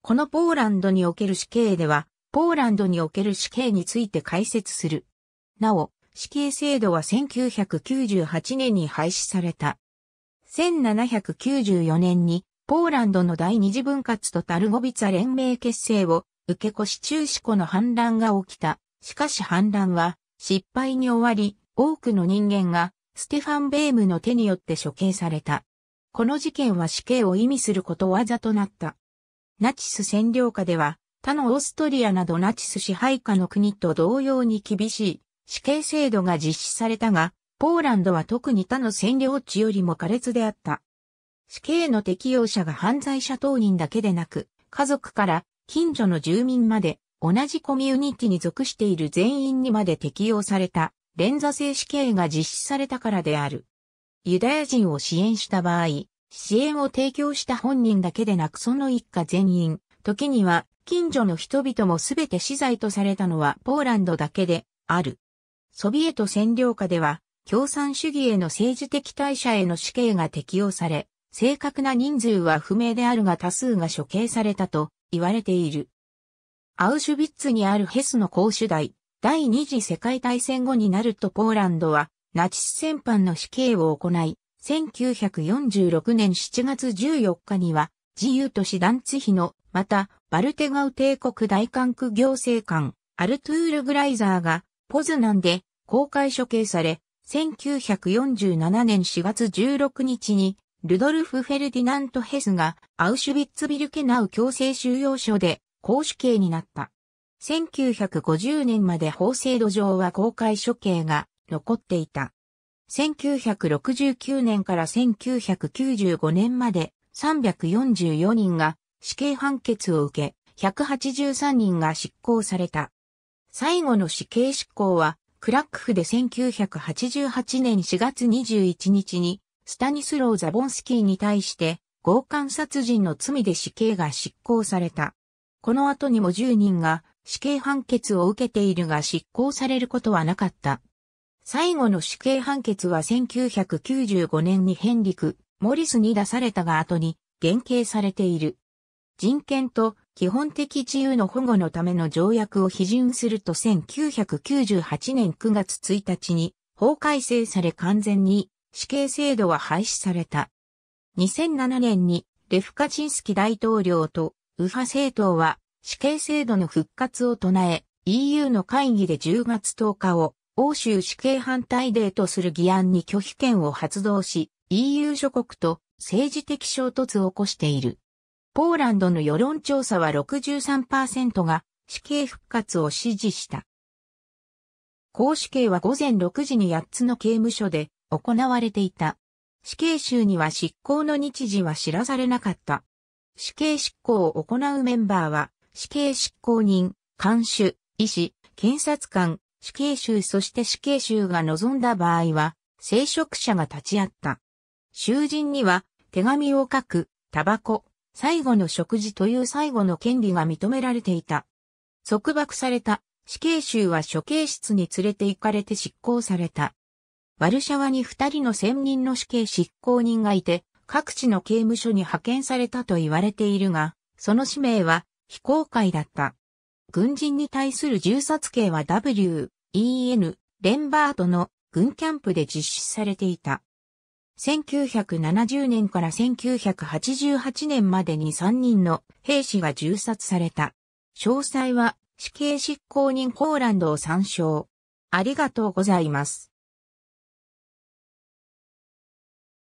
このポーランドにおける死刑では、ポーランドにおける死刑について解説する。なお、死刑制度は1998年に廃止された。1794年に、ポーランドの第二次分割とタルゴビツァ連盟結成を受け越し中止後の反乱が起きた。しかし反乱は失敗に終わり、多くの人間がステファン・ベームの手によって処刑された。この事件は死刑を意味することわざとなった。ナチス占領下では、他のオーストリアなどナチス支配下の国と同様に厳しい死刑制度が実施されたが、ポーランドは特に他の占領地よりも苛烈であった。死刑の適用者が犯罪者当人だけでなく、家族から近所の住民まで同じコミュニティに属している全員にまで適用された連座制死刑が実施されたからである。ユダヤ人を支援した場合、支援を提供した本人だけでなくその一家全員、時には近所の人々もすべて死罪とされたのはポーランドだけである。ソビエト占領下では共産主義への政治的対社への死刑が適用され、正確な人数は不明であるが多数が処刑されたと言われている。アウシュビッツにあるヘスの公主大、第二次世界大戦後になるとポーランドはナチス戦犯の死刑を行い、1946年7月14日には、自由都市団地比の、また、バルテガウ帝国大管区行政官、アルトゥール・グライザーが、ポズナンで公開処刑され、1947年4月16日に、ルドルフ・フェルディナント・ヘスが、アウシュビッツ・ビルケナウ強制収容所で、公主刑になった。1950年まで法制度上は公開処刑が残っていた。1969年から1995年まで344人が死刑判決を受け、183人が執行された。最後の死刑執行は、クラックフで1988年4月21日に、スタニスロー・ザボンスキーに対して、強姦殺人の罪で死刑が執行された。この後にも10人が死刑判決を受けているが執行されることはなかった。最後の死刑判決は1995年にヘンリク・モリスに出されたが後に減刑されている。人権と基本的自由の保護のための条約を批准すると1998年9月1日に法改正され完全に死刑制度は廃止された。2007年にレフカチンスキ大統領と右派政党は死刑制度の復活を唱え EU の会議で10月10日を欧州死刑反対デーとする議案に拒否権を発動し、EU 諸国と政治的衝突を起こしている。ポーランドの世論調査は63%が死刑復活を支持した。公死刑は午前6時に8つの刑務所で行われていた。死刑囚には執行の日時は知らされなかった。死刑執行を行うメンバーは、死刑執行人、看守、医師、検察官、死刑囚そして死刑囚が望んだ場合は、聖職者が立ち会った。囚人には手紙を書く、タバコ、最後の食事という最後の権利が認められていた。束縛された死刑囚は処刑室に連れて行かれて執行された。ワルシャワに二人の専任の死刑執行人がいて、各地の刑務所に派遣されたと言われているが、その使命は非公開だった。軍人に対する銃殺刑は W.E.N. レンバートの軍キャンプで実施されていた。1970年から1988年までに3人の兵士が銃殺された。詳細は死刑執行人ポーランドを参照。ありがとうございます。